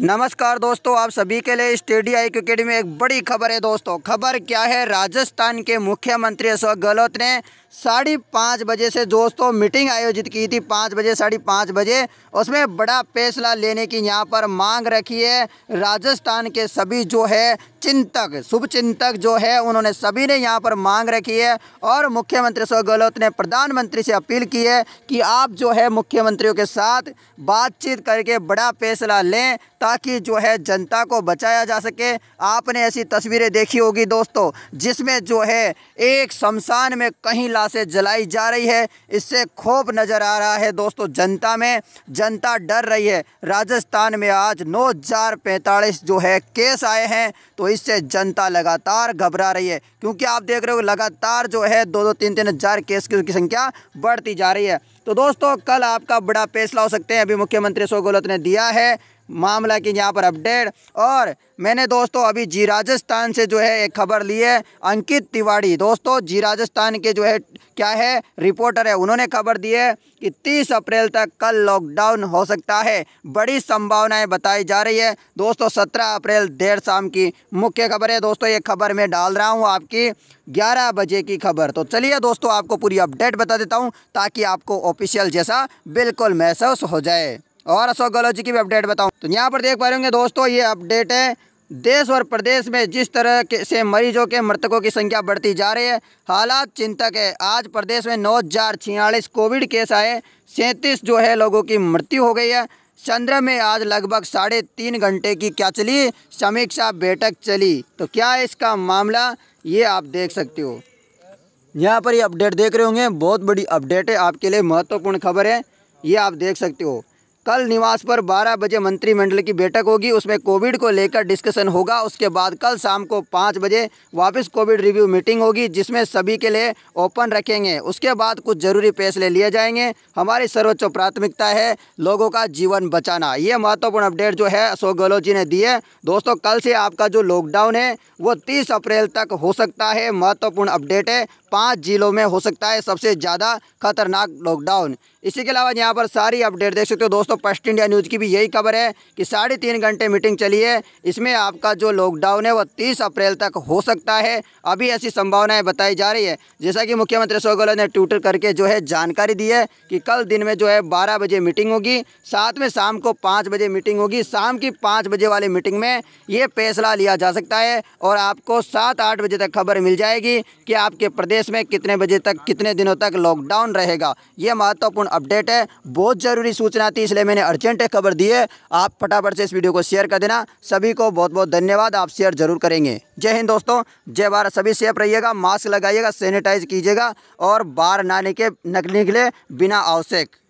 नमस्कार दोस्तों आप सभी के लिए स्टेडी आई क्रिकेट में एक बड़ी खबर है दोस्तों खबर क्या है राजस्थान के मुख्यमंत्री अशोक गहलोत ने साढ़े पाँच बजे से दोस्तों मीटिंग आयोजित की थी पाँच बजे साढ़े पाँच बजे उसमें बड़ा फैसला लेने की यहाँ पर मांग रखी है राजस्थान के सभी जो है चिंतक शुभ चिंतक जो है उन्होंने सभी ने यहाँ पर मांग रखी है और मुख्यमंत्री अशोक गहलोत ने प्रधानमंत्री से अपील की है कि आप जो है मुख्यमंत्रियों के साथ बातचीत करके बड़ा फैसला लें ताकि जो है जनता को बचाया जा सके आपने ऐसी तस्वीरें देखी होगी दोस्तों जिसमें जो है एक शमशान में कहीं से जलाई जा रही है इससे खोफ नज़र आ रहा है दोस्तों जनता में जनता डर रही है राजस्थान में आज नौ हजार पैंतालीस जो है केस आए हैं तो इससे जनता लगातार घबरा रही है क्योंकि आप देख रहे हो लगातार जो है दो दो तीन तीन हज़ार केस की संख्या बढ़ती जा रही है तो दोस्तों कल आपका बड़ा फैसला हो सकते हैं अभी मुख्यमंत्री अशोक गहलोत ने दिया है मामला की यहाँ पर अपडेट और मैंने दोस्तों अभी जी राजस्थान से जो है एक खबर ली है अंकित तिवाड़ी दोस्तों जी राजस्थान के जो है क्या है रिपोर्टर है उन्होंने खबर दी है कि 30 अप्रैल तक कल लॉकडाउन हो सकता है बड़ी संभावनाएं बताई जा रही है दोस्तों 17 अप्रैल देर शाम की मुख्य खबर है दोस्तों ये खबर मैं डाल रहा हूँ आपकी ग्यारह बजे की खबर तो चलिए दोस्तों आपको पूरी अपडेट बता देता हूँ ताकि आपको ऑफिशियल जैसा बिल्कुल महसूस हो जाए और अशोक गहलोत जी की भी अपडेट बताऊँ तो यहाँ पर देख पा रहे होंगे दोस्तों ये अपडेट है देश और प्रदेश में जिस तरह के से मरीजों के मृतकों की संख्या बढ़ती जा रही है हालात चिंतक है आज प्रदेश में नौ हजार छियालीस कोविड केस आए सैंतीस जो है लोगों की मृत्यु हो गई है चंद्र में आज लगभग साढ़े तीन घंटे की क्या चली समीक्षा बैठक चली तो क्या इसका मामला ये आप देख सकते हो यहाँ पर ये अपडेट देख रहे होंगे बहुत बड़ी अपडेट है आपके लिए महत्वपूर्ण खबर है ये आप देख सकते हो कल निवास पर 12 बजे मंत्रिमंडल की बैठक होगी उसमें कोविड को लेकर डिस्कशन होगा उसके बाद कल शाम को पाँच बजे वापस कोविड रिव्यू मीटिंग होगी जिसमें सभी के लिए ओपन रखेंगे उसके बाद कुछ ज़रूरी फैसले लिए जाएंगे हमारी सर्वोच्च प्राथमिकता है लोगों का जीवन बचाना ये महत्वपूर्ण अपडेट जो है अशोक गहलोत जी ने दी है दोस्तों कल से आपका जो लॉकडाउन है वो तीस अप्रैल तक हो सकता है महत्वपूर्ण अपडेट है पाँच जिलों में हो सकता है सबसे ज़्यादा खतरनाक लॉकडाउन इसी के अलावा यहाँ पर सारी अपडेट देख सकते हो दोस्तों पश्चिम इंडिया न्यूज़ की भी यही खबर है कि साढ़े तीन घंटे मीटिंग चली है इसमें आपका जो लॉकडाउन है वह तीस अप्रैल तक हो सकता है अभी ऐसी संभावनाएं बताई जा रही है जैसा कि मुख्यमंत्री अशोक गहलोत ने ट्विटर करके जो है जानकारी दी है कि कल दिन में जो है बारह बजे मीटिंग होगी साथ में शाम को पाँच बजे मीटिंग होगी शाम की पाँच बजे वाली मीटिंग में ये फैसला लिया जा सकता है और आपको सात आठ बजे तक खबर मिल जाएगी कि आपके प्रदेश प्रदेश में कितने बजे तक कितने दिनों तक लॉकडाउन रहेगा ये महत्वपूर्ण अपडेट है बहुत ज़रूरी सूचना थी इसलिए मैंने अर्जेंट खबर दी है आप फटाफट से इस वीडियो को शेयर कर देना सभी को बहुत बहुत धन्यवाद आप शेयर जरूर करेंगे जय हिंद दोस्तों जय भारत सभी सेफ रहिएगा मास्क लगाइएगा सैनिटाइज कीजिएगा और बाहर ना निकले निकले बिना आवश्यक